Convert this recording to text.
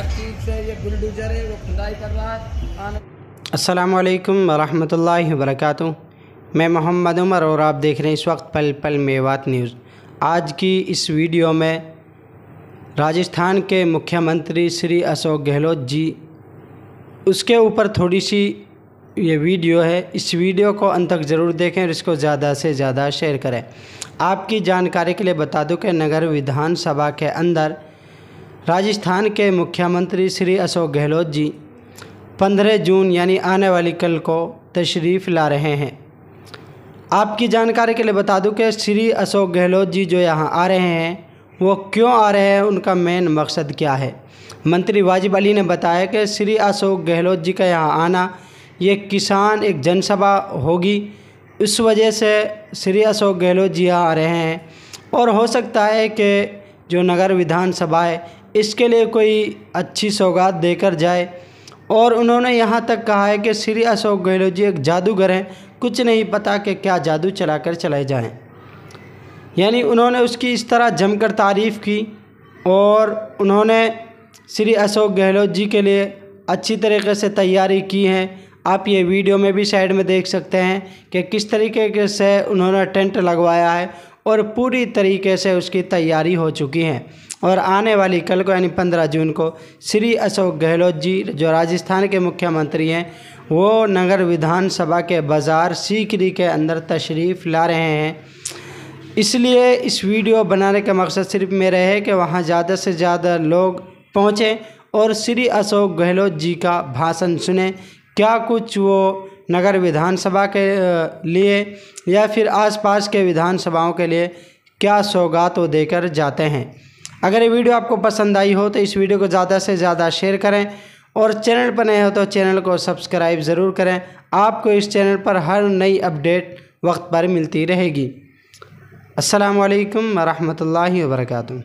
हर चीज़ से ये बुलडोजर है वो खुदाई कर रहा है अस्सलाम वालेकुम रहमतुल्लाहि मैं मोहम्मद उमर और आप देख रहे हैं इस वक्त पल पल मेवात न्यूज़ आज की इस वीडियो में राजस्थान के मुख्यमंत्री श्री अशोक गहलोत जी उसके ऊपर थोड़ी सी ये वीडियो है इस वीडियो को अंत तक ज़रूर देखें और इसको ज़्यादा से ज़्यादा शेयर करें आपकी जानकारी के लिए बता दूं कि नगर विधानसभा के अंदर राजस्थान के मुख्यमंत्री श्री अशोक गहलोत जी 15 जून यानी आने वाली कल को तशरीफ़ ला रहे हैं आपकी जानकारी के लिए बता दूं कि श्री अशोक गहलोत जी जो यहाँ आ रहे हैं वो क्यों आ रहे हैं उनका मेन मकसद क्या है मंत्री वाजिब अली ने बताया कि श्री अशोक गहलोत जी का यहाँ आना ये किसान एक जनसभा होगी इस वजह से श्री अशोक गहलोत जी यहाँ आ रहे हैं और हो सकता है कि जो नगर विधानसभा है इसके लिए कोई अच्छी सौगात देकर जाए और उन्होंने यहाँ तक कहा है कि श्री अशोक गहलोत जी एक जादूगर हैं कुछ नहीं पता कि क्या जादू चला कर चलाए जाएँ यानी उन्होंने उसकी इस तरह जमकर तारीफ़ की और उन्होंने श्री अशोक गहलोत जी के लिए अच्छी तरीके से तैयारी की है आप ये वीडियो में भी साइड में देख सकते हैं कि किस तरीके से उन्होंने टेंट लगवाया है और पूरी तरीके से उसकी तैयारी हो चुकी है और आने वाली कल को यानी पंद्रह जून को श्री अशोक गहलोत जी जो राजस्थान के मुख्यमंत्री हैं वो नगर विधानसभा के बाज़ार सीकरी के अंदर तशरीफ़ ला रहे हैं इसलिए इस वीडियो बनाने का मकसद सिर्फ मेरा है कि वहाँ ज़्यादा से ज़्यादा लोग पहुँचें और श्री अशोक गहलोत जी का भाषण सुने क्या कुछ वो नगर विधानसभा के लिए या फिर आसपास के विधानसभाओं के लिए क्या सौगात वो देकर जाते हैं अगर ये वीडियो आपको पसंद आई हो तो इस वीडियो को ज़्यादा से ज़्यादा शेयर करें और चैनल पर नए हो तो चैनल को सब्सक्राइब ज़रूर करें आपको इस चैनल पर हर नई अपडेट वक्त पर मिलती रहेगी असलकम वरहमल वर्का